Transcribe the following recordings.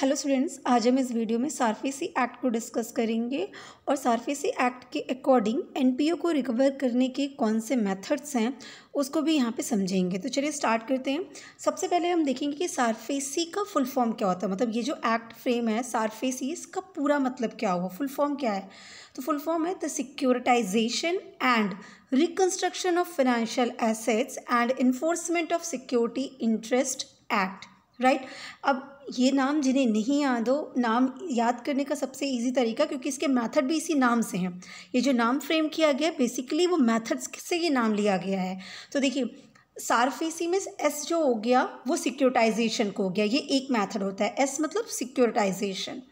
hello students आज हम इस वीडियो में सार्फेसी एक्ट को डिस्कस करेंगे और सार्फेसी एक्ट के अकॉर्डिंग एनपीओ को रिकवर करने के कौन से मेथड्स हैं उसको भी यहाँ पे समझेंगे तो चलिए स्टार्ट करते हैं सबसे पहले हम देखेंगे कि सार्फेसी का फुल फॉर्म क्या होता है मतलब ये जो एक्ट फ्रेम है सार्फेसी इसका पूरा मतलब क्या होगा फुल फॉर्म क्या है तो फुल फॉर्म है the securitisation and reconstruction of financial assets and enforcement of security interest act right अब ये नाम जिन्हें नहीं याद हो नाम याद करने का सबसे इजी तरीका क्योंकि इसके मेथड भी इसी नाम से हैं ये जो नाम फ्रेम किया गया है बेसिकली वो मेथड्स से ये नाम लिया गया है तो देखिए सारफेसी में एस जो हो गया वो सिक्योरिटाइजेशन को हो गया ये एक मेथड होता है एस मतलब सिक्योरिटाइजेशन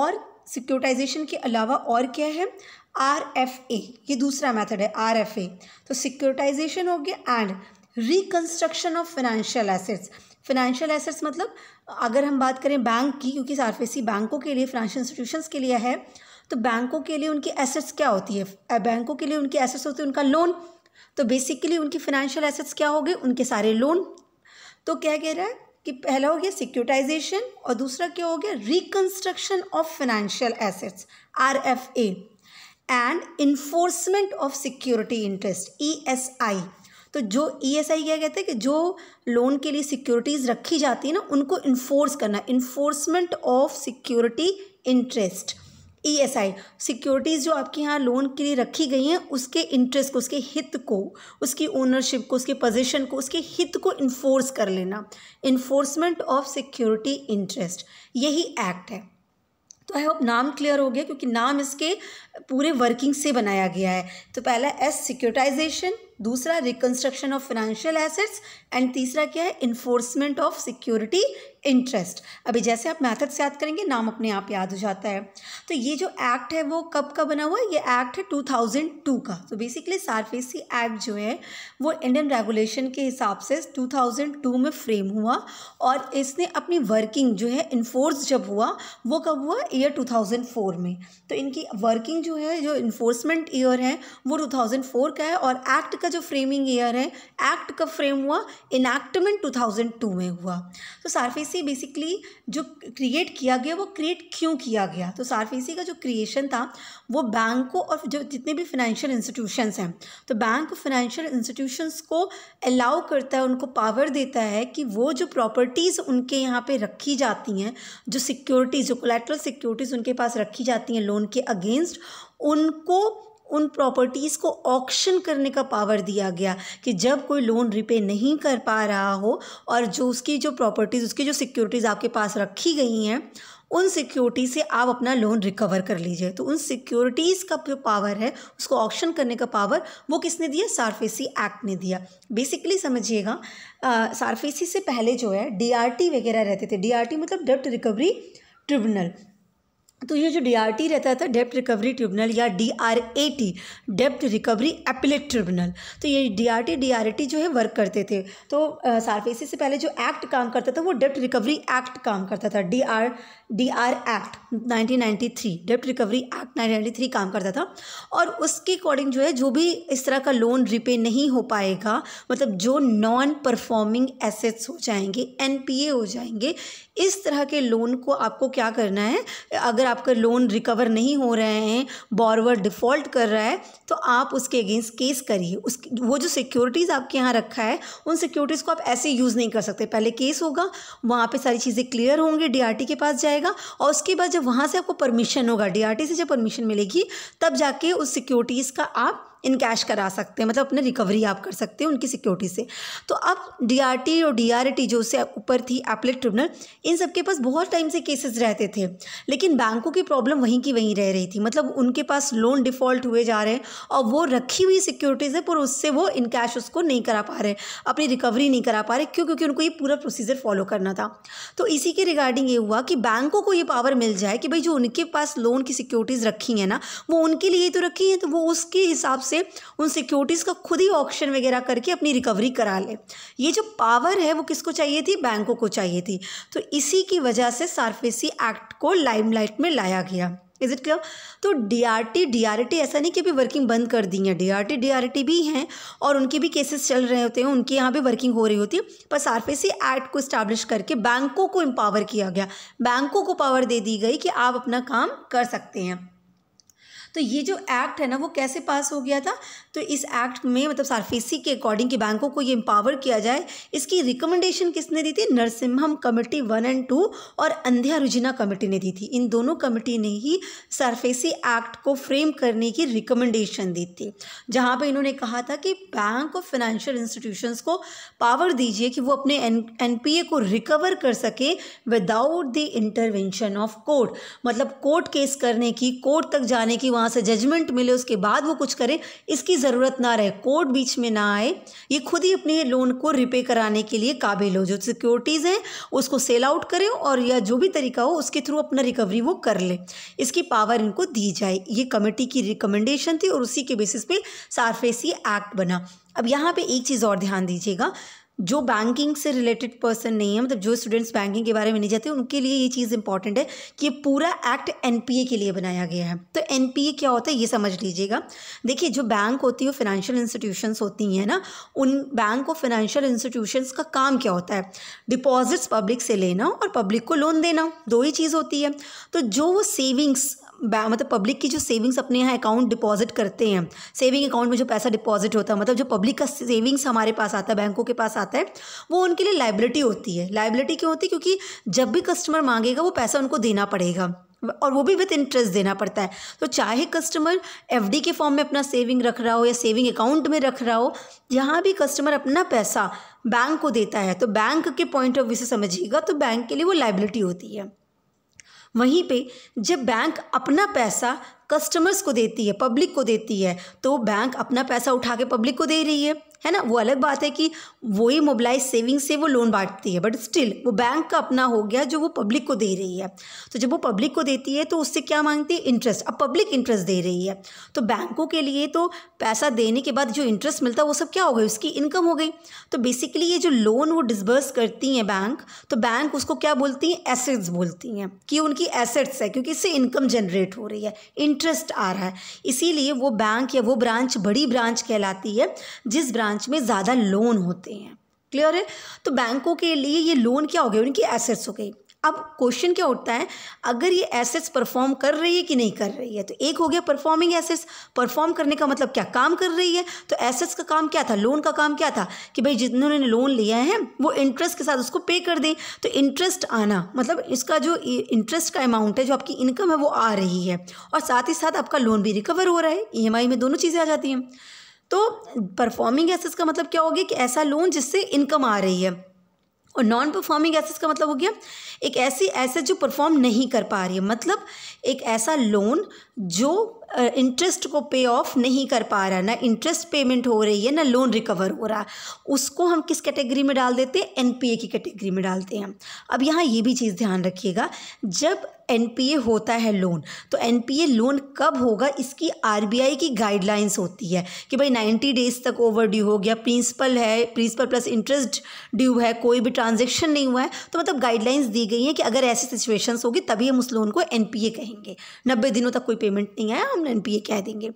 और सिक्योरिटाइजेशन के अलावा और क्या है आर एफ ए ये दूसरा मेथड है आर एफ ए तो सिक्योरिटाइजेशन हो गया and reconstruction of financial assets financial assets मतलब अगर हम बात करें बैंक की क्योंकि आरफेसी बैंकों के लिए फाइनेंशियल इंस्टीट्यूशंस के लिए है तो बैंकों के लिए उनकी एसेट्स क्या होती है बैंकों के लिए उनकी एसेट्स होते हैं उनका लोन तो बेसिकली उनकी फाइनेंशियल एसेट्स क्या हो गए उनके सारे लोन तो क्या कह रहा है कि पहला हो गया सिक्योरिटाइजेशन और दूसरा क्या हो गया reconstruction of financial assets R F A and enforcement of security interest E S I तो जो ई एस आई क्या कहते हैं कि जो लोन के लिए सिक्योरिटीज़ रखी जाती है ना उनको इन्फोर्स करना enforcement of security interest E S I securities जो आपके यहाँ लोन के लिए रखी गई हैं उसके इंटरेस्ट को उसके हित को उसकी ओनरशिप को उसके पोजिशन को उसके हित को इन्फोर्स कर लेना इन्फोर्समेंट ऑफ सिक्योरिटी इंटरेस्ट यही एक्ट है तो आई होप नाम क्लियर हो गया क्योंकि नाम इसके पूरे वर्किंग से बनाया गया है तो पहला एस सिक्योरिटाइजेशन दूसरा reconstruction of financial assets and तीसरा क्या है इन्फोर्समेंट ऑफ सिक्योरिटी इंटरेस्ट अभी जैसे आप मैथड से याद करेंगे नाम अपने आप याद हो जाता है तो ये जो एक्ट है वो कब का बना हुआ है ये एक्ट है 2002 का तो बेसिकली सारफेसी एक्ट जो है वो इंडियन रेगुलेशन के हिसाब से 2002 में फ्रेम हुआ और इसने अपनी वर्किंग जो है इन्फोर्स जब हुआ वो कब हुआ ईयर 2004 में तो इनकी वर्किंग जो है जो इन्फोर्समेंट ईयर है वो 2004 का है और एक्ट का का जो फ्रेमिंग ईयर है एक्ट कब फ्रेम हुआ थाउजेंड 2002 में हुआ तो सारफेसी बेसिकली जो क्रिएट किया गया वो क्रिएट क्यों किया गया तो सारफेसी का जो क्रिएशन था वो बैंकों और जो जितने भी फाइनेंशियल इंस्टीट्यूशंस हैं तो बैंक फाइनेंशियल इंस्टीट्यूशंस को अलाउ करता है उनको पावर देता है कि वो जो प्रॉपर्टीज़ उनके यहाँ पर रखी जाती हैं जो सिक्योरिटीज़ जो कोलेट्रल सिक्योरिटीज़ उनके पास रखी जाती हैं लोन के अगेंस्ट उनको उन प्रॉपर्टीज़ को ऑक्शन करने का पावर दिया गया कि जब कोई लोन रिपे नहीं कर पा रहा हो और जो उसकी जो प्रॉपर्टीज़ उसकी जो सिक्योरिटीज़ आपके पास रखी गई हैं उन सिक्योरिटी से आप अपना लोन रिकवर कर लीजिए तो उन सिक्योरिटीज़ का जो पावर है उसको ऑप्शन करने का पावर वो किसने दिया सार्फेसी एक्ट ने दिया बेसिकली समझिएगा सार्फेसी से पहले जो है डीआरटी वगैरह रहते थे डीआरटी मतलब डेप्ट रिकवरी ट्रिब्यूनल तो ये जो डीआरटी रहता था डेप्ट रिकवरी ट्रिब्यूनल या डीआरएटी डेप्ट रिकवरी एपिलेट ट्रिब्यूनल तो ये डीआरटी डीआरएटी जो है वर्क करते थे तो सार्फेसी से पहले जो एक्ट काम करता था वो डेप्ट रिकवरी एक्ट काम करता था डीआर डीआर एक्ट 1993 डेप्ट रिकवरी एक्ट थ्री काम करता था और उसके अकॉर्डिंग जो है जो भी इस तरह का लोन रिपे नहीं हो पाएगा मतलब जो नॉन परफॉर्मिंग एसेट्स हो जाएंगे एन हो जाएंगे इस तरह के लोन को आपको क्या करना है अगर आपका लोन रिकवर नहीं हो रहे हैं बॉरवर डिफ़ॉल्ट कर रहा है तो आप उसके अगेंस्ट केस करिए उस वो जो सिक्योरिटीज़ आपके यहाँ रखा है उन सिक्योरिटीज़ को आप ऐसे यूज़ नहीं कर सकते पहले केस होगा वहाँ पर सारी चीज़ें क्लियर होंगी डी के पास जाएगा और उसके बाद जब वहाँ से आपको परमिशन होगा डी से जब परमिशन मिलेगी तब जाके उस सिक्योरिटीज़ का आप इन कैश करा सकते हैं मतलब अपने रिकवरी आप कर सकते हैं उनकी सिक्योरिटी से तो अब डीआरटी और डीआरटी जो से ऊपर थी एप्लेट ट्रिब्यूनल इन सबके पास बहुत टाइम से केसेस रहते थे लेकिन बैंकों की प्रॉब्लम वहीं की वहीं रह रही थी मतलब उनके पास लोन डिफ़ॉल्ट हुए जा रहे हैं और वो रखी हुई सिक्योरिटीज़ है पर उससे वो इन कैश उसको नहीं करा पा रहे अपनी रिकवरी नहीं करा पा रहे क्यों क्योंकि उनको ये पूरा प्रोसीजर फॉलो करना था तो इसी के रिगार्डिंग ये हुआ कि बैंकों को ये पावर मिल जाए कि भाई जो उनके पास लोन की सिक्योरिटीज़ रखी हैं ना वो उनके लिए तो रखी हैं तो वो उसके हिसाब से उन सिक्योरिटीज़ का खुद ही ऑक्शन वगैरह करके अपनी रिकवरी करा ले ये जो पावर है वो किसको चाहिए थी बैंकों को चाहिए थी तो इसी की वजह से सार्फेसी एक्ट को लाइमलाइट में लाया गया इज इट क्लियर तो D D R T R T ऐसा नहीं कि अभी वर्किंग बंद कर दी है D D R T R T भी हैं और उनके भी केसेस चल रहे होते हैं उनके यहाँ भी वर्किंग हो रही होती है पर सार्फेसी एक्ट को इस्टेब्लिश करके बैंकों को एम्पावर किया गया बैंकों को पावर दे दी गई कि आप अपना काम कर सकते हैं तो ये जो एक्ट है ना वो कैसे पास हो गया था तो इस एक्ट में मतलब सार्फेसी के अकॉर्डिंग की बैंकों को ये एम्पावर किया जाए इसकी रिकमेंडेशन किसने दी थी Narasimham committee one and two और अंध्या रुजिना कमेटी ने दी थी इन दोनों कमेटी ने ही सार्फेसी एक्ट को फ्रेम करने की रिकमेंडेशन दी थी जहाँ पर इन्होंने कहा था कि बैंक और फाइनेंशियल इंस्टीट्यूशंस को पावर दीजिए कि वो अपने एन को रिकवर कर सके without the intervention of court मतलब कोर्ट केस करने की कोर्ट तक जाने की वहाँ वहाँ से जजमेंट मिले उसके बाद वो कुछ करे इसकी ज़रूरत ना रहे कोर्ट बीच में ना आए ये खुद ही अपने लोन को रिपे कराने के लिए काबिल हो जो सिक्योरिटीज़ हैं उसको सेल आउट करें और या जो भी तरीका हो उसके थ्रू अपना रिकवरी वो कर ले इसकी पावर इनको दी जाए ये कमेटी की रिकमेंडेशन थी और उसी के बेसिस पे सारफेसी एक्ट बना अब यहाँ पे एक चीज़ और ध्यान दीजिएगा जो बैंकिंग से रिलेटेड पर्सन नहीं है मतलब जो स्टूडेंट्स बैंकिंग के बारे में नहीं जाते उनके लिए ये चीज़ इंपॉर्टेंट है कि ये पूरा एक्ट एन के लिए बनाया गया है तो एन क्या होता है ये समझ लीजिएगा देखिए जो बैंक होती है फिनेंशियल इंस्टीट्यूशंस होती हैं ना उन बैंक और फाइनेंशियल इंस्टीट्यूशंस का काम क्या होता है डिपॉजिट्स पब्लिक से लेना और पब्लिक को लोन देना दो ही चीज़ होती है तो जो वो सेविंग्स मतलब पब्लिक की जो सेविंग्स अपने यहाँ अकाउंट डिपॉजिट करते हैं सेविंग अकाउंट में जो पैसा डिपॉजिट होता है मतलब जो पब्लिक का सेविंग्स हमारे पास आता है बैंकों के पास आता है वो उनके लिए लाइबिलिटी होती है लाइबिलिटी क्यों होती है क्योंकि जब भी कस्टमर मांगेगा वो पैसा उनको देना पड़ेगा और वो भी विथ इंटरेस्ट देना पड़ता है तो चाहे कस्टमर एफ के फॉर्म में अपना सेविंग रख रहा हो या सेविंग अकाउंट में रख रहा हो जहाँ भी कस्टमर अपना पैसा बैंक को देता है तो बैंक के पॉइंट ऑफ व्यू से समझिएगा तो बैंक के लिए वो लाइबिलिटी होती है वहीं पे जब बैंक अपना पैसा कस्टमर्स को देती है पब्लिक को देती है तो बैंक अपना पैसा उठा के पब्लिक को दे रही है है ना वो अलग बात है कि वो ही मोबिलाइज सेविंग से वो लोन बांटती है बट स्टिल वो बैंक का अपना हो गया जो वो पब्लिक को दे रही है तो जब वो पब्लिक को देती है तो उससे क्या मांगती है इंटरेस्ट अब पब्लिक इंटरेस्ट दे रही है तो बैंकों के लिए तो पैसा देने के बाद जो इंटरेस्ट मिलता है वो सब क्या हो गई उसकी इनकम हो गई तो बेसिकली ये जो लोन वो डिसबर्स करती हैं बैंक तो बैंक उसको क्या बोलती हैं एसेट्स बोलती हैं कि उनकी एसेट्स है क्योंकि इससे इनकम जनरेट हो रही है इंटरेस्ट आ रहा है इसीलिए वो बैंक या वो ब्रांच बड़ी ब्रांच कहलाती है जिस ब्रांच ब्रांच में ज़्यादा लोन होते हैं क्लियर है तो बैंकों के लिए ये लोन क्या हो गया उनकी एसेट्स हो गई अब क्वेश्चन क्या उठता है अगर ये एसेट्स परफॉर्म कर रही है कि नहीं कर रही है तो एक हो गया परफॉर्मिंग एसेट्स परफॉर्म करने का मतलब क्या काम कर रही है तो एसेट्स का काम क्या था लोन का काम क्या था कि भाई जिन्होंने लोन लिया है वो इंटरेस्ट के साथ उसको पे कर दें तो इंटरेस्ट आना मतलब इसका जो इंटरेस्ट का अमाउंट है जो आपकी इनकम है वो आ रही है और साथ ही साथ आपका लोन भी रिकवर हो रहा है ई e में दोनों चीज़ें आ जाती हैं तो परफॉर्मिंग एसेस का मतलब क्या हो गया कि ऐसा लोन जिससे इनकम आ रही है और नॉन परफॉर्मिंग एसेस का मतलब हो गया एक ऐसी एसेस जो परफॉर्म नहीं कर पा रही है मतलब एक ऐसा लोन जो इंटरेस्ट को पे ऑफ नहीं कर पा रहा ना इंटरेस्ट पेमेंट हो रही है ना लोन रिकवर हो रहा उसको हम किस कैटेगरी में डाल देते हैं एनपीए की कैटेगरी में डालते हैं अब यहाँ ये भी चीज़ ध्यान रखिएगा जब एनपीए होता है लोन तो एनपीए लोन कब होगा इसकी आरबीआई की गाइडलाइंस होती है कि भाई नाइन्टी डेज तक ओवर ड्यू हो गया प्रिंसिपल है प्रिंसिपल प्लस इंटरेस्ट ड्यू है कोई भी ट्रांजेक्शन नहीं हुआ है तो मतलब गाइडलाइंस दी गई हैं कि अगर ऐसी सिचुएशन होगी तभी हम उस लोन को एन कहेंगे नब्बे दिनों तक कोई पेमेंट नहीं आया हम एन कह देंगे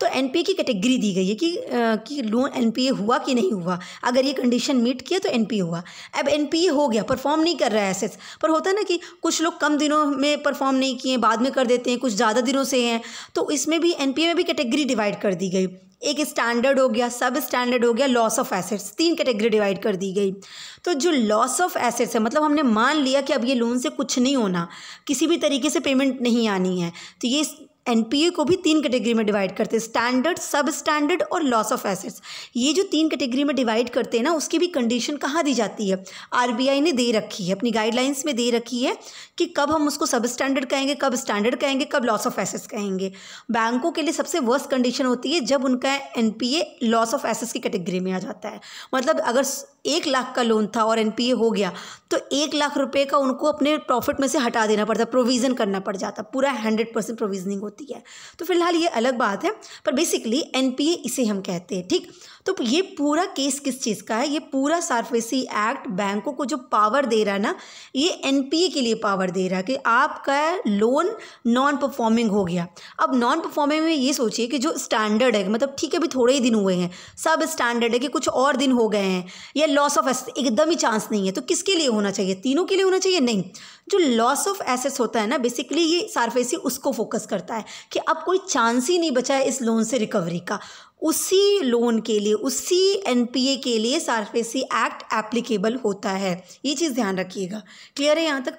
तो एन की कैटेगरी दी गई है कि आ, कि लोन एन हुआ कि नहीं हुआ अगर ये कंडीशन मीट किया तो एन हुआ अब एन हो गया परफॉर्म नहीं कर रहा है एसेट्स पर होता है ना कि कुछ लोग कम दिनों में परफॉर्म नहीं किए बाद में कर देते हैं कुछ ज़्यादा दिनों से हैं तो इसमें भी एन में भी कैटेगरी डिवाइड कर दी गई एक स्टैंडर्ड हो गया सब स्टैंडर्ड हो गया लॉस ऑफ एसेट्स तीन कैटेगरी डिवाइड कर दी गई तो जो लॉस ऑफ एसेट्स है मतलब हमने मान लिया कि अब ये लोन से कुछ नहीं होना किसी भी तरीके से पेमेंट नहीं आनी है तो ये एनपीए को भी तीन कैटेगरी में डिवाइड करते हैं स्टैंडर्ड सब स्टैंडर्ड और लॉस ऑफ एसेट्स ये जो तीन कैटेगरी में डिवाइड करते हैं ना उसकी भी कंडीशन कहाँ दी जाती है आरबीआई ने दे रखी है अपनी गाइडलाइंस में दे रखी है कि कब हम उसको सब स्टैंडर्ड कहेंगे कब स्टैंडर्ड कहेंगे कब लॉस ऑफ एसेट्स कहेंगे बैंकों के लिए सबसे वर्स्ट कंडीशन होती है जब उनका एन लॉस ऑफ एसेट्स की कैटेगरी में आ जाता है मतलब अगर एक लाख का लोन था और एन हो गया तो एक लाख रुपये का उनको अपने प्रॉफिट में से हटा देना पड़ता प्रोविज़न करना पड़ जाता पूरा हंड्रेड परसेंट प्रोविजनिंग होती होती है तो फिलहाल ये अलग बात है पर बेसिकली एन इसे हम कहते हैं ठीक तो ये पूरा केस किस चीज़ का है ये पूरा सार्फेसी एक्ट बैंकों को जो पावर दे रहा है ना ये एनपीए के लिए पावर दे रहा है कि आपका लोन नॉन परफॉर्मिंग हो गया अब नॉन परफॉर्मिंग में ये सोचिए कि जो स्टैंडर्ड है मतलब ठीक है अभी थोड़े ही दिन हुए हैं सब स्टैंडर्ड है कि कुछ और दिन हो गए हैं या लॉस ऑफ एसेस एकदम ही चांस नहीं है तो किसके लिए होना चाहिए तीनों के लिए होना चाहिए नहीं जो लॉस ऑफ एसेस होता है ना बेसिकली ये सार्फेसी उसको फोकस करता है कि अब कोई चांस ही नहीं बचा है इस लोन से रिकवरी का उसी लोन के लिए उसी एनपीए के लिए सार्फेसी एक्ट एप्लीकेबल होता है ये चीज़ ध्यान रखिएगा क्लियर है यहाँ तक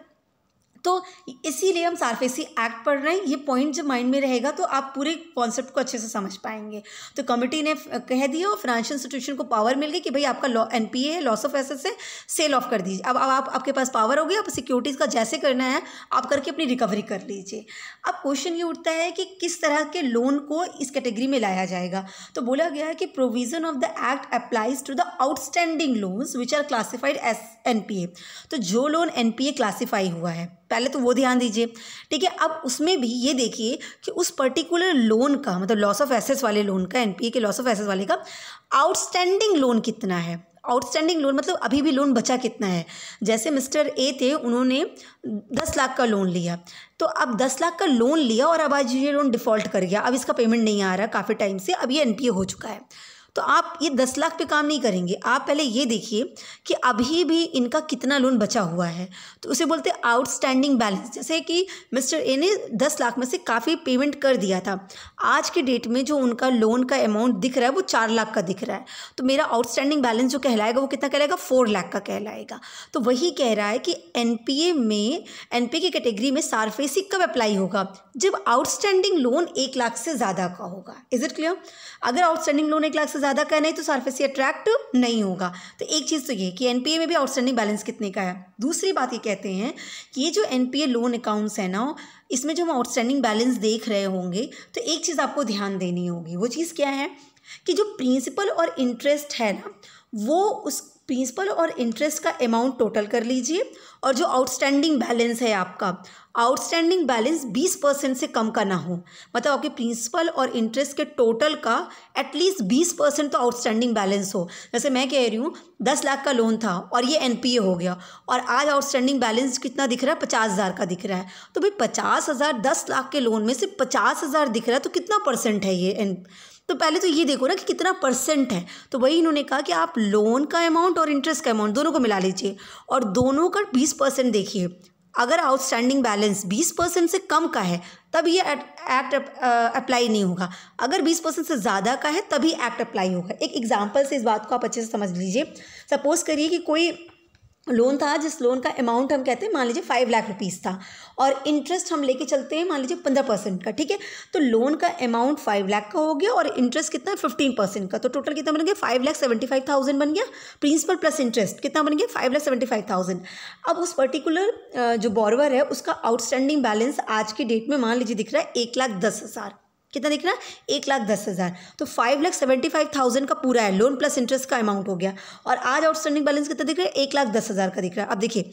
तो इसीलिए हम सार्फेसी एक्ट पढ़ रहे हैं ये पॉइंट जब माइंड में रहेगा तो आप पूरे कॉन्सेप्ट को अच्छे से समझ पाएंगे तो कमेटी ने कह दिया और फाइनेंशियल इंस्टीट्यूशन को पावर मिल गई कि भाई आपका लॉ N P A loss of एसेस है सेल ऑफ कर दीजिए अब अब आप, आपके पास पावर हो गई आप सिक्योरिटीज़ का जैसे करना है आप करके अपनी रिकवरी कर लीजिए अब क्वेश्चन ये उठता है कि किस तरह के लोन को इस कैटेगरी में लाया जाएगा तो बोला गया है कि provision of the act applies to the outstanding loans which are classified as N P A तो जो loan N P A classify हुआ है पहले तो वो ध्यान दीजिए ठीक है अब उसमें भी ये देखिए कि उस पर्टिकुलर लोन का मतलब लॉस ऑफ एसेस वाले लोन का एनपीए के लॉस ऑफ एसेस वाले का आउटस्टैंडिंग लोन कितना है आउटस्टैंडिंग लोन मतलब अभी भी लोन बचा कितना है जैसे मिस्टर ए थे उन्होंने दस लाख का लोन लिया तो अब दस लाख का लोन लिया और अब आज ये लोन डिफ़ॉल्ट कर गया अब इसका पेमेंट नहीं आ रहा काफ़ी टाइम से अब ये एन हो चुका है तो आप ये दस लाख पे काम नहीं करेंगे आप पहले ये देखिए कि अभी भी इनका कितना लोन बचा हुआ है तो उसे बोलते हैं आउटस्टैंडिंग बैलेंस जैसे कि मिस्टर ए ने दस लाख में से काफ़ी पेमेंट कर दिया था आज के डेट में जो उनका लोन का अमाउंट दिख रहा है वो चार लाख का दिख रहा है तो मेरा आउटस्टैंडिंग बैलेंस जो कहलाएगा वो कितना कहलाएगा फोर लाख का कहलाएगा तो वही कह रहा है कि एन में एन की कैटेगरी में सार्फेसिक कब अप्लाई होगा जब आउटस्टैंडिंग लोन एक लाख से ज़्यादा का होगा इज़ इट क्लियर अगर आउटस्टैंडिंग लोन एक लाख से ज़्यादा का नहीं तो से अट्रैक्ट नहीं होगा तो एक चीज़ तो ये कि एन में भी आउटस्टैंडिंग बैलेंस कितने का है दूसरी बात ये कहते हैं कि ये जो एन लोन अकाउंट्स है ना इसमें जो हम आउटस्टैंडिंग बैलेंस देख रहे होंगे तो एक चीज़ आपको ध्यान देनी होगी वो चीज़ क्या है कि जो प्रिंसिपल और इंटरेस्ट है ना वो उस प्रिंसिपल और इंटरेस्ट का अमाउंट टोटल कर लीजिए और जो आउटस्टैंडिंग बैलेंस है आपका आउटस्टैंडिंग बैलेंस 20 परसेंट से कम का ना हो मतलब आपके प्रिंसिपल और इंटरेस्ट के टोटल का एटलीस्ट 20 परसेंट तो आउटस्टैंडिंग बैलेंस हो जैसे मैं कह रही हूँ दस लाख का लोन था और ये एन हो गया और आज आउटस्टैंडिंग बैलेंस कितना दिख रहा है पचास हज़ार का दिख रहा है तो भाई पचास हज़ार दस लाख के लोन में से पचास हज़ार दिख रहा है तो कितना परसेंट है ये एन तो पहले तो ये देखो ना कि कितना परसेंट है तो वही इन्होंने कहा कि आप लोन का अमाउंट और इंटरेस्ट का अमाउंट दोनों को मिला लीजिए और दोनों का बीस बीस परसेंट देखिए अगर आउटस्टैंडिंग बैलेंस बीस परसेंट से कम का है तब ये एक्ट अप्लाई नहीं होगा अगर बीस परसेंट से ज़्यादा का है तभी एक्ट अप्लाई होगा एक एग्जाम्पल से इस बात को आप अच्छे से समझ लीजिए सपोज करिए कि कोई लोन था जिस लोन का अमाउंट हम कहते हैं मान लीजिए फाइव लाख रुपीज़ था और इंटरेस्ट हम लेके चलते हैं मान लीजिए पंद्रह परसेंट का ठीक है तो लोन का अमाउंट फाइव लाख का हो गया और इंटरेस्ट कितना फिफ्टीन परसेंट का तो टोटल कितना बन गया five lakh seventy five thousand बन गया प्रिंसिपल प्लस इंटरेस्ट कितना बन गया five lakh seventy five thousand अब उस पर्टिकुलर जो बॉरवर है उसका आउटस्टैंडिंग बैलेंस आज की डेट में मान लीजिए दिख रहा है एक लाख दस हज़ार कितना दिख रहा है एक लाख दस हज़ार तो five lakh seventy five thousand का पूरा है लोन प्लस इंटरेस्ट का अमाउंट हो गया और आज आउटस्टैंडिंग बैलेंस कितना दिख रहा है एक लाख दस हज़ार का दिख रहा है अब देखिए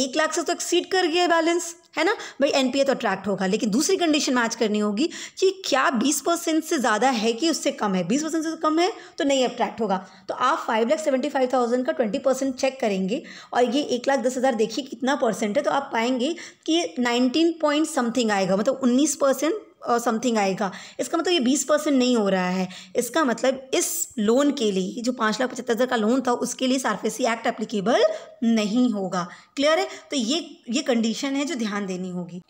एक लाख से तो एक्सीड कर गया बैलेंस है ना भाई एनपीए तो अट्रैक्ट होगा लेकिन दूसरी कंडीशन मैच करनी होगी कि क्या बीस परसेंट से ज़्यादा है कि उससे कम है बीस परसेंट से कम है तो नहीं अट्रैक्ट होगा तो आप five lakh seventy five thousand का ट्वेंटी परसेंट चेक करेंगे और ये एक लाख दस हज़ार देखिए कितना परसेंट है तो आप पाएंगे कि नाइनटीन पॉइंट समथिंग आएगा मतलब उन्नीस परसेंट समथिंग uh, आएगा इसका मतलब ये बीस परसेंट नहीं हो रहा है इसका मतलब इस लोन के लिए जो पाँच लाख पचहत्तर हज़ार का लोन था उसके लिए सार्फेसी एक्ट एप्लीकेबल नहीं होगा क्लियर है तो ये ये कंडीशन है जो ध्यान देनी होगी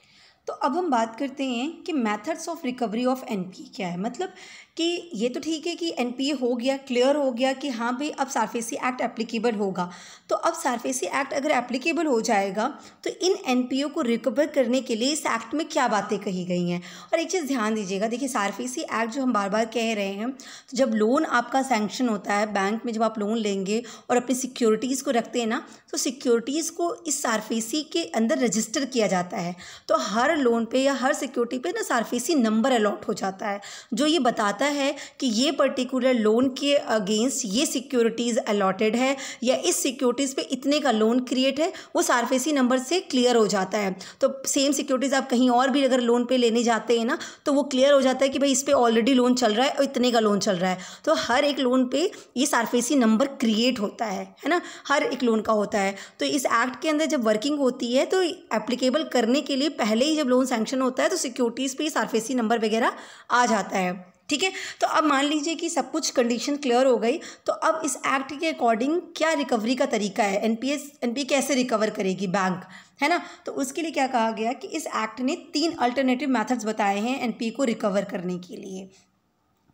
तो अब हम बात करते हैं कि methods of recovery of an क्या है मतलब कि ये तो ठीक है कि एन हो गया क्लियर हो गया कि हाँ भाई अब सार्फेसी एक्ट एप्लीकेबल होगा तो अब सार्फेसी एक्ट अगर एप्लीकेबल हो जाएगा तो इन एनपीओ को रिकवर करने के लिए इस एक्ट में क्या बातें कही गई हैं और एक चीज़ ध्यान दीजिएगा देखिए सार्फेसी एक्ट जो हम बार बार कह रहे हैं तो जब लोन आपका सैंक्शन होता है बैंक में जब आप लोन लेंगे और अपनी सिक्योरिटीज़ को रखते हैं ना तो सिक्योरिटीज़ को इस सार्फेसी के अंदर रजिस्टर किया जाता है तो हर लोन पर या हर सिक्योरिटी पर ना सार्फेसी नंबर अलॉट हो जाता है जो ये बताता है कि ये पर्टिकुलर लोन के अगेंस्ट ये सिक्योरिटीज़ अलॉटेड है या इस सिक्योरिटी सिक्योरिटीज़ पे इतने का लोन क्रिएट है वो सारफेसी नंबर से क्लियर हो जाता है तो सेम सिक्योरिटीज़ आप कहीं और भी अगर लोन पे लेने जाते हैं ना तो वो क्लियर हो जाता है कि भाई इस पर ऑलरेडी लोन चल रहा है और इतने का लोन चल रहा है तो हर एक लोन पर ये सारफेसी नंबर क्रिएट होता है है ना हर एक लोन का होता है तो इस एक्ट के अंदर जब वर्किंग होती है तो एप्लीकेबल करने के लिए पहले ही जब लोन सैंक्शन होता है तो सिक्योरिटीज़ पर सारफेसी नंबर वगैरह आ जाता है ठीक है तो अब मान लीजिए कि सब कुछ कंडीशन क्लियर हो गई तो अब इस एक्ट के अकॉर्डिंग क्या रिकवरी का तरीका है एनपीएस एनपी कैसे रिकवर करेगी बैंक है ना तो उसके लिए क्या कहा गया कि इस एक्ट ने तीन अल्टरनेटिव मेथड्स बताए हैं एनपी को रिकवर करने के लिए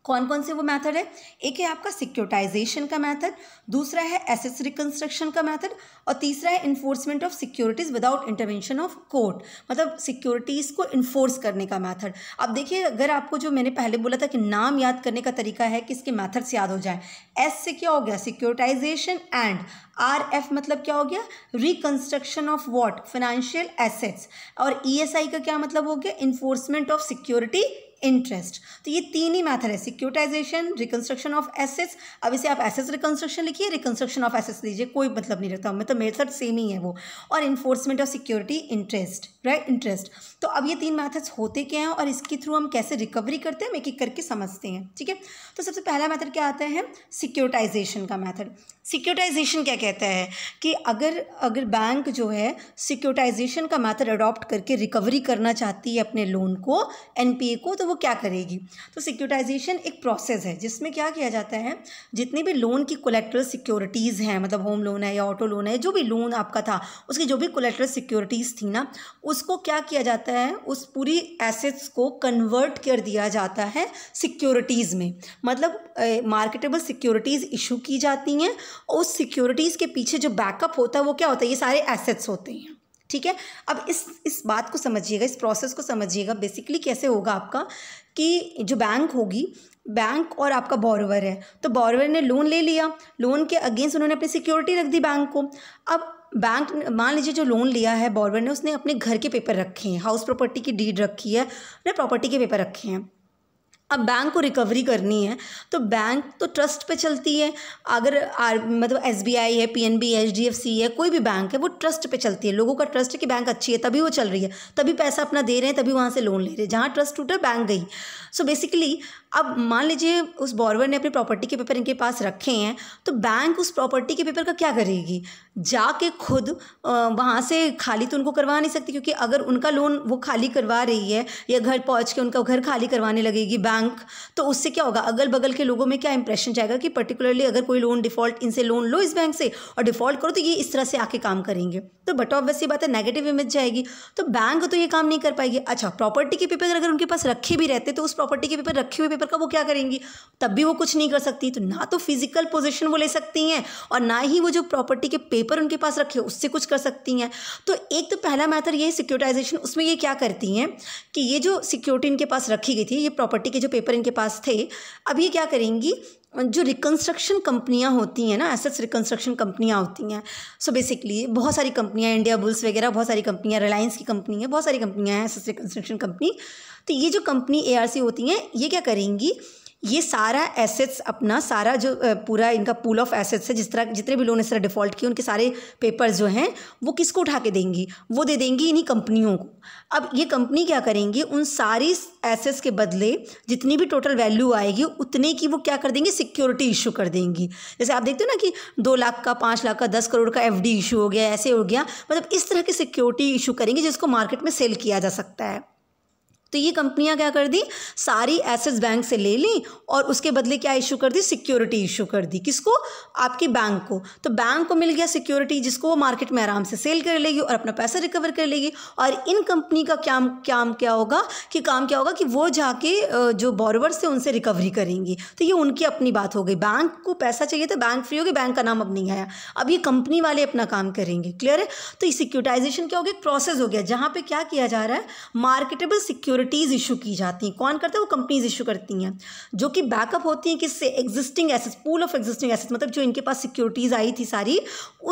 कौन कौन से वो मेथड है एक है आपका सिक्योरिटाइजेशन का मेथड दूसरा है एसेस रिकंस्ट्रक्शन का मेथड और तीसरा है enforcement of securities without intervention of court मतलब सिक्योरिटीज़ को इन्फोर्स करने का मेथड अब देखिए अगर आपको जो मैंने पहले बोला था कि नाम याद करने का तरीका है कि इसके मैथड्स याद हो जाए एस से क्या हो गया सिक्योरिटाइजेशन एंड आर एफ मतलब क्या हो गया reconstruction of what financial assets और ई एस आई का क्या मतलब हो गया इन्फोर्समेंट ऑफ सिक्योरिटी इंटरेस्ट तो ये तीन ही मैथड है सिक्योरिटाइजेशन रिकन्स्ट्रक्शन ऑफ एसेस अब इसे आप एसेस रिकन्स्ट्रक्शन लिखिए रिकन्स्ट्रक्शन ऑफ एसेस लीजिए कोई मतलब नहीं रखता मतलब तो मेथड सेम ही है वो और enforcement of security interest right interest तो अब ये तीन मैथड्स होते क्या हैं और इसके थ्रू हम कैसे रिकवरी करते हैं हम एक एक करके समझते हैं ठीक है तो सबसे पहला मैथड क्या आता है सिक्योरिटाइजेशन का मैथड सिक्योरिटाइजेशन क्या कहता है कि अगर अगर बैंक जो है सिक्योरिटाइजेशन का मैथड अडॉप्ट करके रिकवरी करना चाहती है अपने लोन को एन को तो वो क्या करेगी तो सिक्योरिटाइजेशन एक प्रोसेस है जिसमें क्या किया जाता है जितनी भी लोन की कोलेक्ट्रल सिक्योरिटीज़ हैं मतलब होम लोन है या ऑटो लोन है जो भी लोन आपका था उसकी जो भी कोलेक्ट्रल सिक्योरिटीज़ थी ना उसको क्या किया जाता है होता है उस पूरी एसेट्स को कन्वर्ट कर दिया जाता है सिक्योरिटीज़ में मतलब मार्केटेबल सिक्योरिटीज़ इशू की जाती हैं और उस सिक्योरिटीज़ के पीछे जो बैकअप होता है वो क्या होता है ये सारे एसेट्स होते हैं ठीक है अब इस इस बात को समझिएगा इस प्रोसेस को समझिएगा बेसिकली कैसे होगा आपका कि जो बैंक होगी बैंक और आपका बॉरवर है तो बॉरवर ने लोन ले लिया लोन के अगेंस्ट उन्होंने अपनी सिक्योरिटी रख दी बैंक को अब बैंक मान लीजिए जो लोन लिया है बॉर्वर ने उसने अपने घर के पेपर रखे हैं हाउस प्रॉपर्टी की डीड रखी है अपने प्रॉपर्टी के पेपर रखे हैं अब बैंक को रिकवरी करनी है तो बैंक तो ट्रस्ट पे चलती है अगर आर मतलब एस बी आई है P N B H D F C है कोई भी बैंक है वो ट्रस्ट पे चलती है लोगों का ट्रस्ट है कि बैंक अच्छी है तभी वो चल रही है तभी पैसा अपना दे रहे हैं तभी वहाँ से लोन ले रहे हैं जहाँ ट्रस्ट टूटा बैंक गई सो बेसिकली अब मान लीजिए उस बॉरवर ने अपनी प्रॉपर्टी के पेपर इनके पास रखे हैं तो बैंक उस प्रॉपर्टी के पेपर का क्या करेगी जाके खुद वहाँ से खाली तो उनको करवा नहीं सकती क्योंकि अगर उनका लोन वो खाली करवा रही है या घर पहुँच के उनका घर खाली करवाने लगेगी बैंक तो उससे क्या होगा अगल बगल के लोगों में क्या इंप्रेशन जाएगा कि पर्टिकुलरली अगर कोई लोन डिफ़ॉल्ट इनसे लोन लो इस बैंक से और डिफ़ॉल्ट करो तो ये इस तरह से आके काम करेंगे तो बट ऑब्वियस ये बात है नेगेटिव इमेज जाएगी तो बैंक तो ये काम नहीं कर पाएगी अच्छा प्रॉपर्टी के पेपर अगर उनके पास रखे भी रहते तो उस प्रॉपर्टी के पेपर रखे हुए पेपर पेपर का वो क्या करेंगी तब भी वो कुछ नहीं कर सकती तो ना तो फिजिकल पोजिशन वो ले सकती हैं और ना ही वो जो प्रॉपर्टी के पेपर उनके पास रखे उससे कुछ कर सकती हैं तो एक तो पहला मैथड ये सिक्योरिटाइजेशन उसमें ये क्या करती हैं कि ये जो सिक्योरिटी इनके पास रखी गई थी ये प्रॉपर्टी के जो पेपर इनके पास थे अब ये क्या करेंगी जो रिकन्स्ट्रक्शन कंपनियां होती हैं ना एसेट्स रिकन्स्ट्रक्शन कंपनियां होती हैं सो बेसिकली बहुत सारी कंपनियां इंडिया बुल्स वगैरह बहुत सारी कंपनियां रिलायंस की कंपनी है बहुत सारी कंपनियां हैं एसेट्स रिकन्स्ट्रक्शन कंपनी तो ये जो कंपनी ए होती हैं ये क्या करेंगी ये सारा एसेट्स अपना सारा जो पूरा इनका पूल ऑफ एसेट्स है जिस तरह जितने भी लोन ने इस तरह डिफ़ॉल्ट किए उनके सारे पेपर्स जो हैं वो किसको उठा के देंगी वो दे देंगी इन्हीं कंपनियों को अब ये कंपनी क्या करेंगी उन सारी एसेट्स के बदले जितनी भी टोटल वैल्यू आएगी उतने की वो क्या कर देंगे सिक्योरिटी इशू कर देंगी जैसे आप देखते हो ना कि दो लाख का पाँच लाख का दस करोड़ का एफ इशू हो गया ऐसे हो गया मतलब इस तरह की सिक्योरिटी इशू करेंगी जिसको मार्केट में सेल किया जा सकता है तो ये कंपनियां क्या कर दी सारी एसेट्स बैंक से ले ली और उसके बदले क्या इशू कर दी सिक्योरिटी इशू कर दी किसको आपके बैंक को तो बैंक को मिल गया सिक्योरिटी जिसको वो मार्केट में आराम से सेल कर लेगी और अपना पैसा रिकवर कर लेगी और इन कंपनी का क्या काम क्या होगा कि काम क्या होगा कि वो जाके जो बॉरवर्स थे उनसे रिकवरी करेंगी तो ये उनकी अपनी बात हो गई बैंक को पैसा चाहिए था बैंक फ्री हो गई बैंक का नाम अब नहीं आया अब ये कंपनी वाले अपना काम करेंगे क्लियर है तो ये सिक्योरिटाइजेशन क्या हो गया प्रोसेस हो गया जहाँ पर क्या किया जा रहा है मार्केटेबल सिक्योरिटी सिक्योरिटीज़ इशू की जाती हैं कौन करता है वो कंपनीज इशू करती हैं जो कि बैकअप होती हैं किससे existing assets pool of existing assets मतलब जो इनके पास सिक्योरिटीज़ आई थी सारी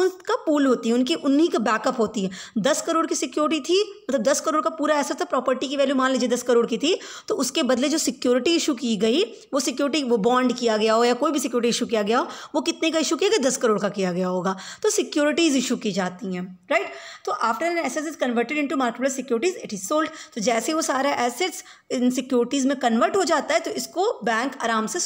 उनका पूल होती है उनकी उन्हीं का बैकअप होती है दस करोड़ की सिक्योरिटी थी मतलब दस करोड़ का पूरा एसेट था प्रॉपर्टी की वैल्यू मान लीजिए दस करोड़ की थी तो उसके बदले जो सिक्योरिटी इशू की गई वो सिक्योरिटी वो बॉन्ड किया गया हो या कोई भी सिक्योरिटी इशू किया गया हो वो कितने का इशू किया गया दस करोड़ का किया गया होगा तो सिक्योरिटीज़ इशू की जाती हैं राइट तो after an asset is converted into market securities it is sold तो जैसे वो सारा एसेट्स इन सिक्योरिटीज़ में कन्वर्ट हो जाता है तो इसको बैंक आराम से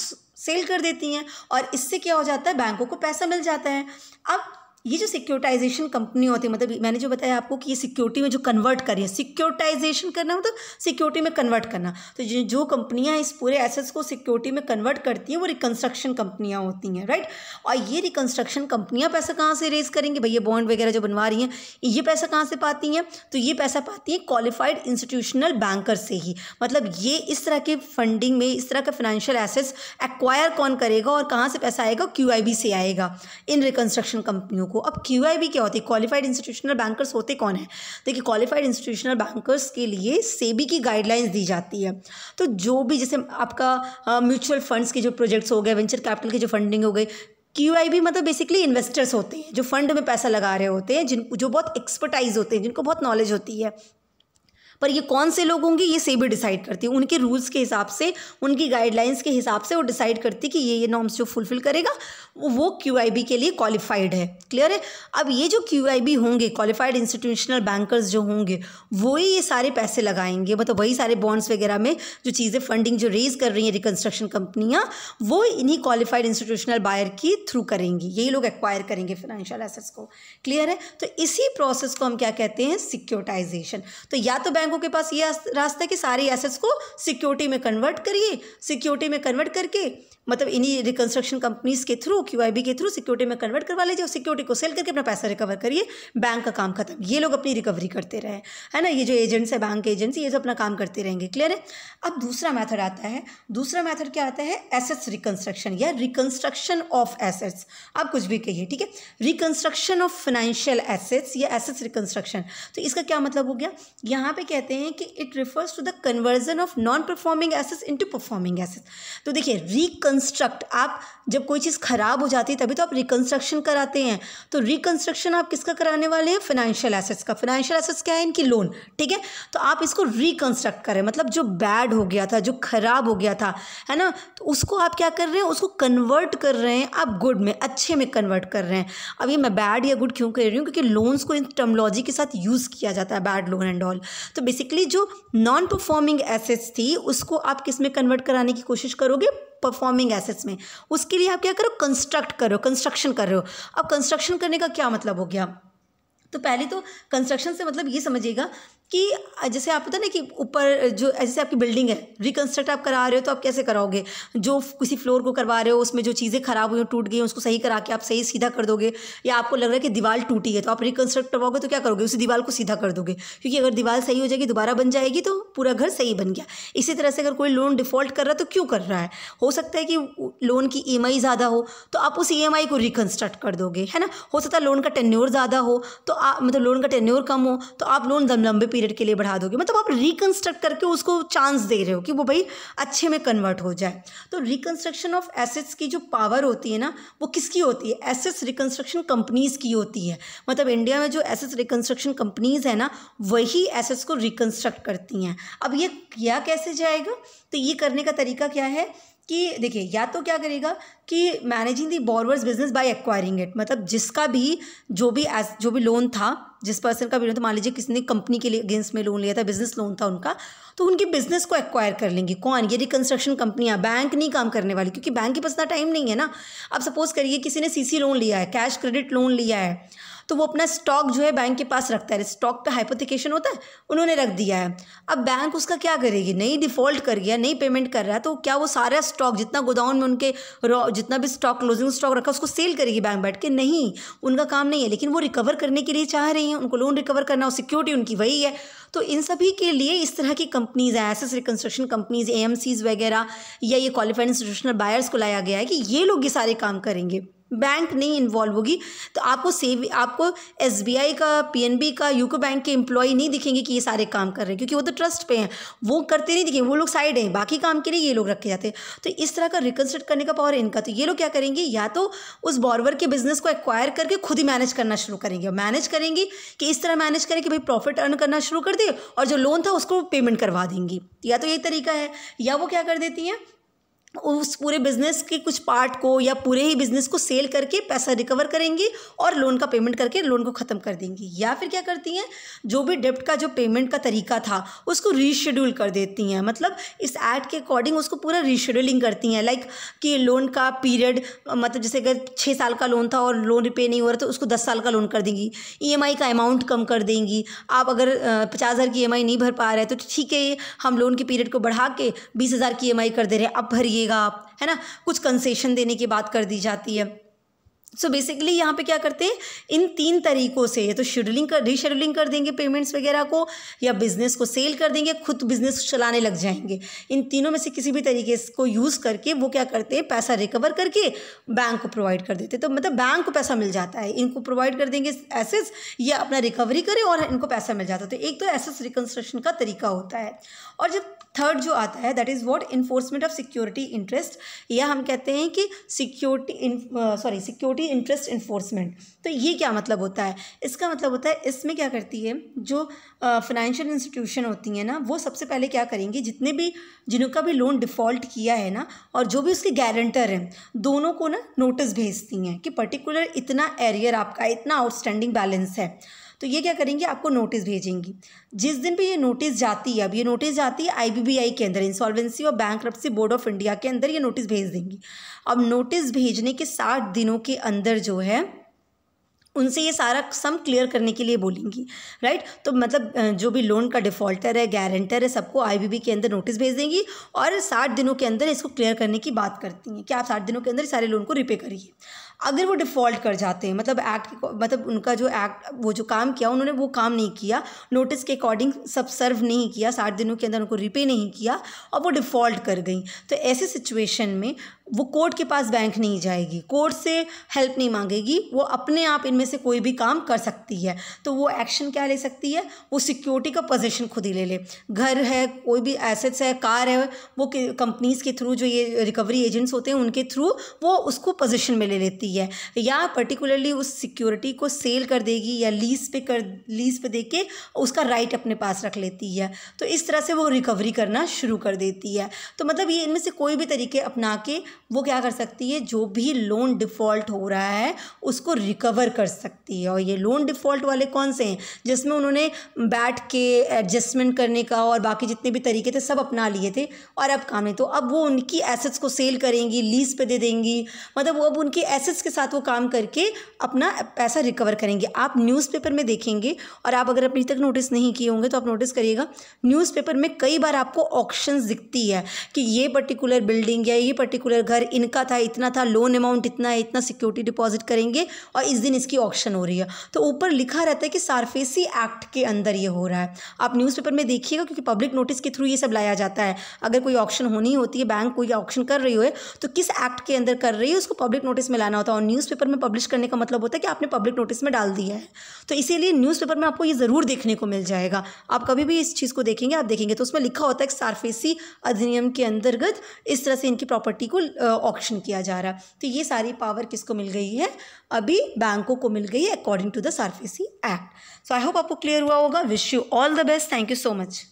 सेल कर देती हैं और इससे क्या हो जाता है बैंकों को पैसा मिल जाता है अब ये जो सिक्योरिटाइजेशन कंपनी होती है मतलब मैंने जो बताया आपको कि ये सिक्योरिटी में जो कन्वर्ट कर रही है सिक्योरिटाइजेशन करना मतलब सिक्योरिटी में कन्वर्ट करना तो जो कंपनियां कंपनियाँ इस पूरे एसेट्स को सिक्योरिटी में कन्वर्ट करती हैं वो रिकन्स्ट्रक्शन कंपनियाँ होती हैं राइट और ये रिकन्स्ट्रक्शन कंपनियाँ पैसा कहाँ से रेज करेंगी भैया बॉन्ड वगैरह जो बनवा रही हैं ये पैसा कहाँ से पाती हैं तो ये पैसा पाती हैं क्वालिफाइड इंस्टीट्यूशनल बैंकर से ही मतलब ये इस तरह के फंडिंग में इस तरह का फाइनेंशियल एसेट्स एक्वायर कौन करेगा और कहाँ से पैसा आएगा क्यू से आएगा इन रिकन्स्ट्रक्शन कंपनियों को को अब क्यू आई क्या होती है क्वालिफाइड इंस्टीट्यूशनल बैंकर्स होते कौन है देखिए क्वालिफाइड इंस्टीट्यूशनल बैंकर्स के लिए सेबी की गाइडलाइंस दी जाती है तो जो भी जैसे आपका म्यूचुअल फंड्स के जो प्रोजेक्ट्स हो गए वेंचर कैपिटल की जो फंडिंग हो गई क्यू आई बी मतलब बेसिकली इन्वेस्टर्स होते हैं जो फंड में पैसा लगा रहे होते हैं जिन जो बहुत एक्सपर्टाइज होते हैं जिनको बहुत नॉलेज होती है पर ये कौन से लोग होंगे ये सेबी डिसाइड करती है उनके रूल्स के हिसाब से उनकी गाइडलाइंस के हिसाब से वो डिसाइड करती है कि ये ये नॉर्म्स जो फुलफिल करेगा वो क्यू के लिए क्वालिफाइड है क्लियर है अब ये जो क्यू होंगे क्वालिफाइड इंस्टीट्यूशनल बैंकर्स जो होंगे वो ये सारे पैसे लगाएंगे मतलब वही सारे बॉन्ड्स वगैरह में जो चीज़ें फंडिंग जो रेज कर रही हैं रिकन्स्ट्रक्शन कंपनियाँ वो इन्हीं क्वालिफाइड इंस्टीट्यूशनल बायर की थ्रू करेंगी यही लोग एक्वायर करेंगे फाइनेंशियल एसेट्स को क्लियर है तो इसी प्रोसेस को हम क्या कहते हैं सिक्योरिटाइजेशन तो या तो बैंक बैंकों के पास ये रास्ता है कि सारी एसेट्स को सिक्योरिटी में कन्वर्ट करिए सिक्योरिटी में कन्वर्ट करके मतलब इन्हीं रिकंस्ट्रक्शन कंपनीज के थ्रू क्यू के थ्रू सिक्योरिटी में कन्वर्ट करवा लीजिए और सिक्योरिटी को सेल करके अपना पैसा रिकवर करिए बैंक का काम खत्म ये लोग अपनी रिकवरी करते रहे है ना ये जो एजेंट्स है बैंक के एजेंट्स ये जो अपना काम करते रहेंगे क्लियर है अब दूसरा मैथड आता है दूसरा मैथड क्या आता है एसेट्स रिकन्स्ट्रक्शन या रिकन्स्ट्रक्शन ऑफ एसेट्स आप कुछ भी कहिए ठीक है रिकन्स्ट्रक्शन ऑफ फाइनेंशियल एसेट्स या एसेट्स रिकन्स्ट्रक्शन तो इसका क्या मतलब हो गया यहाँ पे कहते हैं कि it refers to the conversion of non performing assets into performing assets तो देखिए रिकन रिकन्स्ट्रक्ट आप जब कोई चीज़ ख़राब हो जाती है तभी तो आप रिकन्स्ट्रक्शन कराते हैं तो रिकन्स्ट्रक्शन आप किसका कराने वाले हैं फाइनेंशियल एसेट्स का फाइनेंशियल एसेट्स क्या है इनकी लोन ठीक है तो आप इसको रिकन्स्ट्रक्ट करें मतलब जो बैड हो गया था जो ख़राब हो गया था है ना तो उसको आप क्या कर रहे हैं उसको कन्वर्ट कर रहे हैं आप गुड में अच्छे में कन्वर्ट कर रहे हैं अब ये मैं बैड या गुड क्यों कह रही हूँ क्योंकि लोन्स को इन टर्मोलॉजी के साथ यूज़ किया जाता है बैड लोन एंड ऑल तो बेसिकली जो नॉन परफॉर्मिंग एसेट्स थी उसको आप किस में कन्वर्ट कराने की कोशिश करोगे परफॉर्मिंग एसेट्स में उसके लिए आप क्या करो कंस्ट्रक्ट करो कंस्ट्रक्शन कर रहे हो अब कंस्ट्रक्शन करने का क्या मतलब हो गया तो पहले तो कंस्ट्रक्शन से मतलब ये समझिएगा कि जैसे आप पता ना कि ऊपर जो जैसे आपकी बिल्डिंग है रिकन्स्ट्रक्ट आप करा रहे हो तो आप कैसे कराओगे जो किसी फ्लोर को करवा रहे हो उसमें जो चीज़ें खराब हुई हैं टूट गई हैं उसको सही करा के आप सही सीधा कर दोगे या आपको लग रहा है कि दीवार टूटी है तो आप रिकन्स्ट्रक्ट करवाओगे तो क्या करोगे उसी दीवार को सीधा कर दोगे क्योंकि अगर दीवार सही हो जाएगी दोबारा बन जाएगी तो पूरा घर सही बन गया इसी तरह से अगर कोई लोन डिफॉल्ट कर रहा है तो क्यों कर रहा है हो सकता है कि लोन की ई e ज़्यादा हो तो आप उस ई e को रिकन्स्ट्रक्ट कर दोगे है ना हो सकता है लोन का टेन्योर ज़्यादा हो तो आप मतलब लोन का टेन्योर कम हो तो आप लोन लंबे पीरियड के लिए बढ़ा दोगे मतलब आप रिकन्स्ट्रक्ट करके उसको चांस दे रहे हो कि वो भाई अच्छे में कन्वर्ट हो जाए तो रिकन्स्ट्रक्शन ऑफ एसेट्स की जो पावर होती है ना वो किसकी होती है एसेट्स रिकन्स्ट्रक्शन कंपनीज़ की होती है मतलब इंडिया में जो एसेट्स रिकन्स्ट्रक्शन कंपनीज़ है ना वही एसेट्स को रिकन्स्ट्रक्ट करती हैं अब ये किया कैसे जाएगा तो ये करने का तरीका क्या है कि देखिए या तो क्या करेगा कि managing the borrowers business by acquiring it मतलब जिसका भी जो भी एस जो भी लोन था जिस पर्सन का भी लोन था मान लीजिए किसी ने कंपनी के लिए अगेंस्ट में लोन लिया था बिजनेस लोन था उनका तो उनकी बिजनेस को एक्वायर कर लेंगे कौन ये रिकन्स्ट्रक्शन कंपनियाँ बैंक नहीं काम करने वाली क्योंकि बैंक के पास इतना टाइम नहीं है ना अब सपोज करिए किसी ने सी लोन लिया है कैश क्रेडिट लोन लिया है तो वो अपना स्टॉक जो है बैंक के पास रखता है स्टॉक पे हाइपोथिकेशन होता है उन्होंने रख दिया है अब बैंक उसका क्या करेगी नहीं डिफ़ॉल्ट कर गया नहीं पेमेंट कर रहा है तो क्या वो सारा स्टॉक जितना गोदाउन में उनके जितना भी स्टॉक क्लोजिंग स्टॉक रखा उसको सेल करेगी बैंक बैठ के नहीं उनका काम नहीं है लेकिन वो रिकवर करने के लिए चाह रही हैं उनको लोन रिकवर करना और सिक्योरिटी उनकी वही है तो इन सभी के लिए इस तरह की कंपनीज़ हैं एसेस रिकन्स्ट्रक्शन कंपनीज ए वगैरह या ये क्वालिफाइड इंस्टीट्यूशनल बायर्स को लाया गया है कि ये लोग ये सारे काम करेंगे बैंक नहीं इन्वॉल्व होगी तो आपको सेव आपको एस का पी का यूको बैंक के एम्प्लॉय नहीं दिखेंगे कि ये सारे काम कर रहे हैं क्योंकि वो तो ट्रस्ट पे हैं वो करते नहीं दिखेंगे वो लोग साइड हैं बाकी काम के लिए ये लोग रखे जाते हैं तो इस तरह का रिकन्स्ट्रक्ट करने का पावर है इनका तो ये लोग क्या करेंगे या तो उस बॉर्वर के बिजनेस को एक्वायर करके खुद ही मैनेज करना शुरू करेंगे मैनेज करेंगे कि इस तरह मैनेज करें कि भाई प्रॉफिट अर्न करना शुरू कर दे और जो लोन था उसको पेमेंट करवा देंगी या तो ये तरीका है या वो क्या कर देती हैं उस पूरे बिजनेस के कुछ पार्ट को या पूरे ही बिजनेस को सेल करके पैसा रिकवर करेंगी और लोन का पेमेंट करके लोन को ख़त्म कर देंगी या फिर क्या करती हैं जो भी डेप्ट का जो पेमेंट का तरीका था उसको रीशेड्यूल कर देती हैं मतलब इस एक्ट के अकॉर्डिंग उसको पूरा रीशेड्यूलिंग करती हैं लाइक कि लोन का पीरियड मतलब जैसे अगर छः साल का लोन था और लोन रिपे नहीं हो रहा तो उसको दस साल का लोन कर देंगी ई e का अमाउंट कम कर देंगी आप अगर पचास हज़ार की ई e नहीं भर पा रहे तो ठीक है हम लोन के पीरियड को बढ़ा के बीस हज़ार की ई e कर दे रहे हैं अब भरिए देगा आप है ना कुछ कंसेशन देने की बात कर दी जाती है सो बेसिकली यहाँ पे क्या करते हैं इन तीन तरीकों से तो शेड्यूलिंग कर रीशेड्यूलिंग कर देंगे पेमेंट्स वगैरह को या बिजनेस को सेल कर देंगे खुद बिजनेस चलाने लग जाएंगे इन तीनों में से किसी भी तरीके को यूज़ करके वो क्या करते हैं पैसा रिकवर करके बैंक को प्रोवाइड कर देते तो मतलब बैंक को पैसा मिल जाता है इनको प्रोवाइड कर देंगे एसेस या अपना रिकवरी करें और इनको पैसा मिल जाता है तो एक तो एसेस रिकन्स्ट्रक्शन का तरीका होता है और जब थर्ड जो आता है that is what enforcement of security interest या हम कहते हैं कि security sorry security interest enforcement तो ये क्या मतलब होता है इसका मतलब होता है इसमें क्या करती है जो फाइनेंशियल uh, इंस्टीट्यूशन होती हैं ना वो सबसे पहले क्या करेंगी जितने भी जिनका भी लोन डिफ़ॉल्ट किया है ना और जो भी उसके गारंटर हैं दोनों को ना नोटिस भेजती हैं कि पर्टिकुलर इतना एरियर आपका इतना आउटस्टैंडिंग बैलेंस है तो ये क्या करेंगे आपको नोटिस भेजेंगी जिस दिन भी ये नोटिस जाती है अब ये नोटिस जाती है आई के अंदर इंसॉल्वेंसी और बैंक बोर्ड ऑफ इंडिया के अंदर ये नोटिस भेज देंगी अब नोटिस भेजने के साठ दिनों के अंदर जो है उनसे ये सारा सम क्लियर करने के लिए बोलेंगी राइट तो मतलब जो भी लोन का डिफ़ॉल्टर है गारंटर है सबको आईबीबी के अंदर नोटिस भेज देंगी और साठ दिनों के अंदर इसको क्लियर करने की बात करती हैं कि आप साठ दिनों के अंदर सारे लोन को रिपे करिए अगर वो डिफ़ॉल्ट कर जाते हैं मतलब एक्ट मतलब उनका जो एक्ट वो जो काम किया उन्होंने वो काम नहीं किया नोटिस के अकॉर्डिंग सब सर्व नहीं किया साठ दिनों के अंदर उनको रिपे नहीं किया और वो डिफ़ॉल्ट कर गई तो ऐसे सिचुएशन में वो कोर्ट के पास बैंक नहीं जाएगी कोर्ट से हेल्प नहीं मांगेगी वो अपने आप इनमें से कोई भी काम कर सकती है तो वो एक्शन क्या ले सकती है वो सिक्योरिटी का पोजीशन खुद ही ले ले घर है कोई भी एसेट्स है कार है वो कंपनीज़ के थ्रू जो ये रिकवरी एजेंट्स होते हैं उनके थ्रू वो उसको पोजीशन में ले लेती सकती है या पर्टिकुलरली उस सिक्योरिटी को सेल कर देगी या लीज पे कर लीज पे देके उसका राइट अपने पास रख लेती है तो इस तरह से वो रिकवरी करना शुरू कर देती है तो मतलब ये इनमें से कोई भी तरीके अपना के वो क्या कर सकती है जो भी लोन डिफ़ॉल्ट हो रहा है उसको रिकवर कर सकती है और ये लोन डिफ़ॉल्ट वाले कौन से हैं जिसमें उन्होंने बैठ के एडजस्टमेंट करने का और बाकी जितने भी तरीके थे सब अपना लिए थे और अब काम है तो अब वो उनकी एसेट्स को सेल करेंगी लीज पे दे देंगी मतलब वो अब उनकी एसेट्स इंटरेस्ट के साथ वो काम करके अपना पैसा रिकवर करेंगे आप न्यूज़पेपर में देखेंगे और आप अगर अपनी तक नोटिस नहीं किए होंगे तो आप नोटिस करिएगा न्यूज़पेपर में कई बार आपको ऑप्शंस दिखती है कि ये पर्टिकुलर बिल्डिंग या ये पर्टिकुलर घर इनका था इतना था लोन अमाउंट इतना है इतना सिक्योरिटी डिपॉजिट करेंगे और इस दिन इसकी ऑप्शन हो रही है तो ऊपर लिखा रहता है कि सार्फेसी एक्ट के अंदर ये हो रहा है आप न्यूज़पेपर में देखिएगा क्योंकि पब्लिक नोटिस के थ्रू ये सब लाया जाता है अगर कोई ऑप्शन होनी होती है बैंक कोई ऑप्शन कर रही हो तो किस एक्ट के अंदर कर रही है उसको पब्लिक नोटिस में लाना होता होता है और न्यूज़पेपर में पब्लिश करने का मतलब होता है कि आपने पब्लिक नोटिस में डाल दिया है तो इसीलिए न्यूज़पेपर में आपको ये ज़रूर देखने को मिल जाएगा आप कभी भी इस चीज़ को देखेंगे आप देखेंगे तो उसमें लिखा होता है कि सार्फेसी अधिनियम के अंतर्गत इस तरह से इनकी प्रॉपर्टी को ऑप्शन किया जा रहा है तो ये सारी पावर किसको मिल गई है अभी बैंकों को मिल गई है according to the SARFAESI act so I hope आपको क्लियर हुआ होगा wish you all the best thank you so much